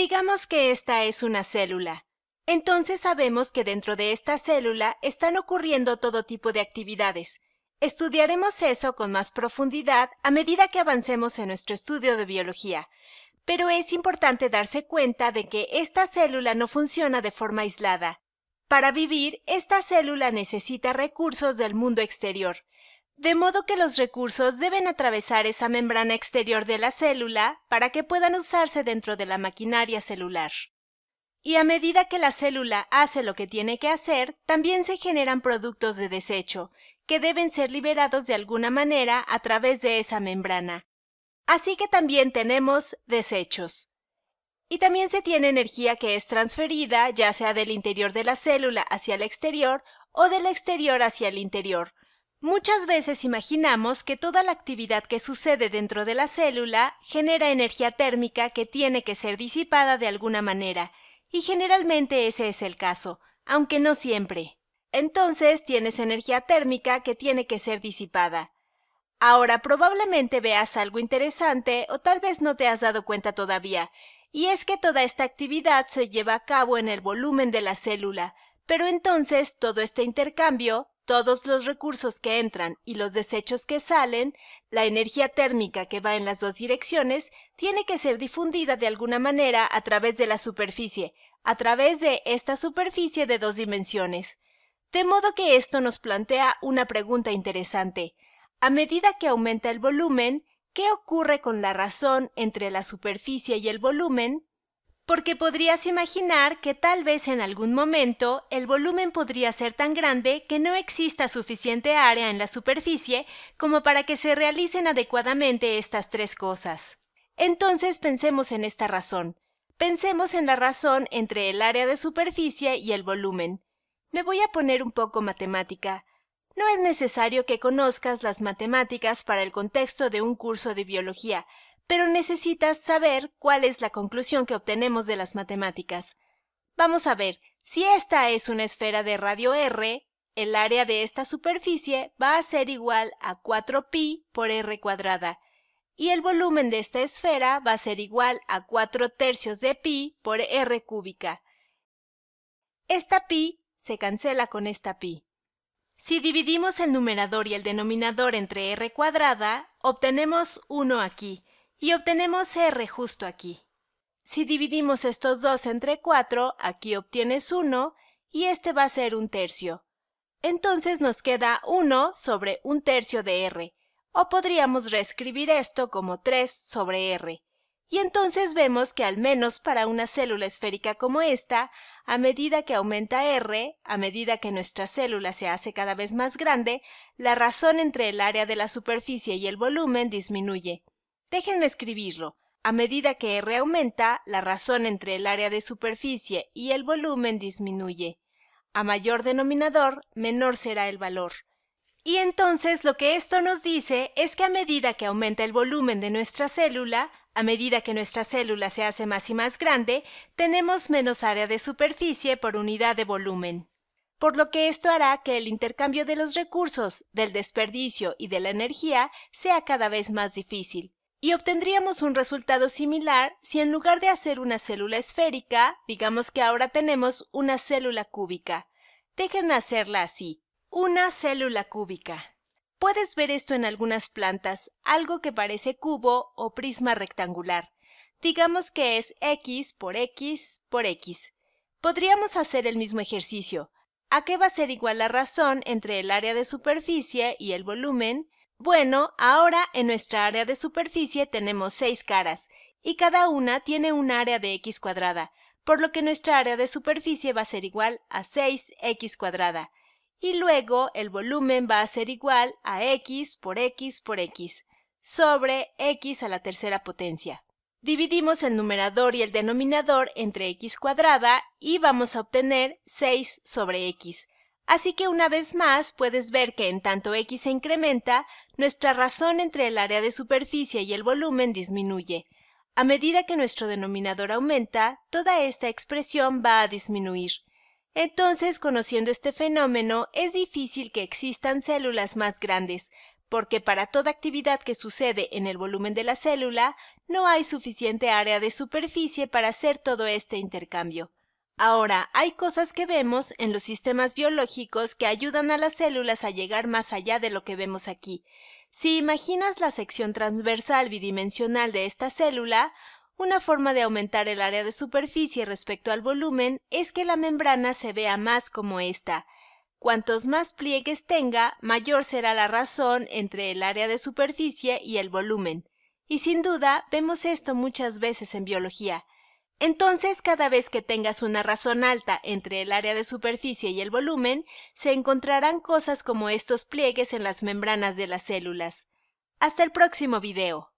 Digamos que esta es una célula. Entonces sabemos que dentro de esta célula están ocurriendo todo tipo de actividades. Estudiaremos eso con más profundidad a medida que avancemos en nuestro estudio de biología. Pero es importante darse cuenta de que esta célula no funciona de forma aislada. Para vivir, esta célula necesita recursos del mundo exterior. De modo que los recursos deben atravesar esa membrana exterior de la célula para que puedan usarse dentro de la maquinaria celular. Y a medida que la célula hace lo que tiene que hacer, también se generan productos de desecho, que deben ser liberados de alguna manera a través de esa membrana. Así que también tenemos desechos. Y también se tiene energía que es transferida ya sea del interior de la célula hacia el exterior o del exterior hacia el interior, Muchas veces imaginamos que toda la actividad que sucede dentro de la célula genera energía térmica que tiene que ser disipada de alguna manera, y generalmente ese es el caso, aunque no siempre. Entonces tienes energía térmica que tiene que ser disipada. Ahora probablemente veas algo interesante o tal vez no te has dado cuenta todavía, y es que toda esta actividad se lleva a cabo en el volumen de la célula, pero entonces todo este intercambio todos los recursos que entran y los desechos que salen, la energía térmica que va en las dos direcciones tiene que ser difundida de alguna manera a través de la superficie, a través de esta superficie de dos dimensiones. De modo que esto nos plantea una pregunta interesante. A medida que aumenta el volumen, ¿qué ocurre con la razón entre la superficie y el volumen porque podrías imaginar que tal vez en algún momento el volumen podría ser tan grande que no exista suficiente área en la superficie como para que se realicen adecuadamente estas tres cosas. Entonces pensemos en esta razón. Pensemos en la razón entre el área de superficie y el volumen. Me voy a poner un poco matemática. No es necesario que conozcas las matemáticas para el contexto de un curso de biología, pero necesitas saber cuál es la conclusión que obtenemos de las matemáticas. Vamos a ver, si esta es una esfera de radio R, el área de esta superficie va a ser igual a 4pi por r cuadrada, y el volumen de esta esfera va a ser igual a 4 tercios de pi por r cúbica. Esta pi se cancela con esta pi. Si dividimos el numerador y el denominador entre r cuadrada, obtenemos 1 aquí, y obtenemos r justo aquí. Si dividimos estos dos entre 4, aquí obtienes 1 y este va a ser un tercio. Entonces nos queda 1 sobre un tercio de r, o podríamos reescribir esto como 3 sobre r. Y entonces vemos que al menos para una célula esférica como esta, a medida que aumenta R, a medida que nuestra célula se hace cada vez más grande, la razón entre el área de la superficie y el volumen disminuye. Déjenme escribirlo. A medida que R aumenta, la razón entre el área de superficie y el volumen disminuye. A mayor denominador, menor será el valor. Y entonces lo que esto nos dice es que a medida que aumenta el volumen de nuestra célula, a medida que nuestra célula se hace más y más grande, tenemos menos área de superficie por unidad de volumen. Por lo que esto hará que el intercambio de los recursos, del desperdicio y de la energía sea cada vez más difícil. Y obtendríamos un resultado similar si en lugar de hacer una célula esférica, digamos que ahora tenemos una célula cúbica. Dejen hacerla así, una célula cúbica. Puedes ver esto en algunas plantas, algo que parece cubo o prisma rectangular. Digamos que es X por X por X. Podríamos hacer el mismo ejercicio. ¿A qué va a ser igual la razón entre el área de superficie y el volumen? Bueno, ahora en nuestra área de superficie tenemos seis caras, y cada una tiene un área de x cuadrada, por lo que nuestra área de superficie va a ser igual a 6x cuadrada. Y luego el volumen va a ser igual a x por x por x, sobre x a la tercera potencia. Dividimos el numerador y el denominador entre x cuadrada y vamos a obtener 6 sobre x. Así que una vez más puedes ver que en tanto x se incrementa, nuestra razón entre el área de superficie y el volumen disminuye. A medida que nuestro denominador aumenta, toda esta expresión va a disminuir. Entonces, conociendo este fenómeno, es difícil que existan células más grandes, porque para toda actividad que sucede en el volumen de la célula, no hay suficiente área de superficie para hacer todo este intercambio. Ahora, hay cosas que vemos en los sistemas biológicos que ayudan a las células a llegar más allá de lo que vemos aquí. Si imaginas la sección transversal bidimensional de esta célula, una forma de aumentar el área de superficie respecto al volumen es que la membrana se vea más como esta. Cuantos más pliegues tenga, mayor será la razón entre el área de superficie y el volumen. Y sin duda, vemos esto muchas veces en biología. Entonces, cada vez que tengas una razón alta entre el área de superficie y el volumen, se encontrarán cosas como estos pliegues en las membranas de las células. Hasta el próximo video.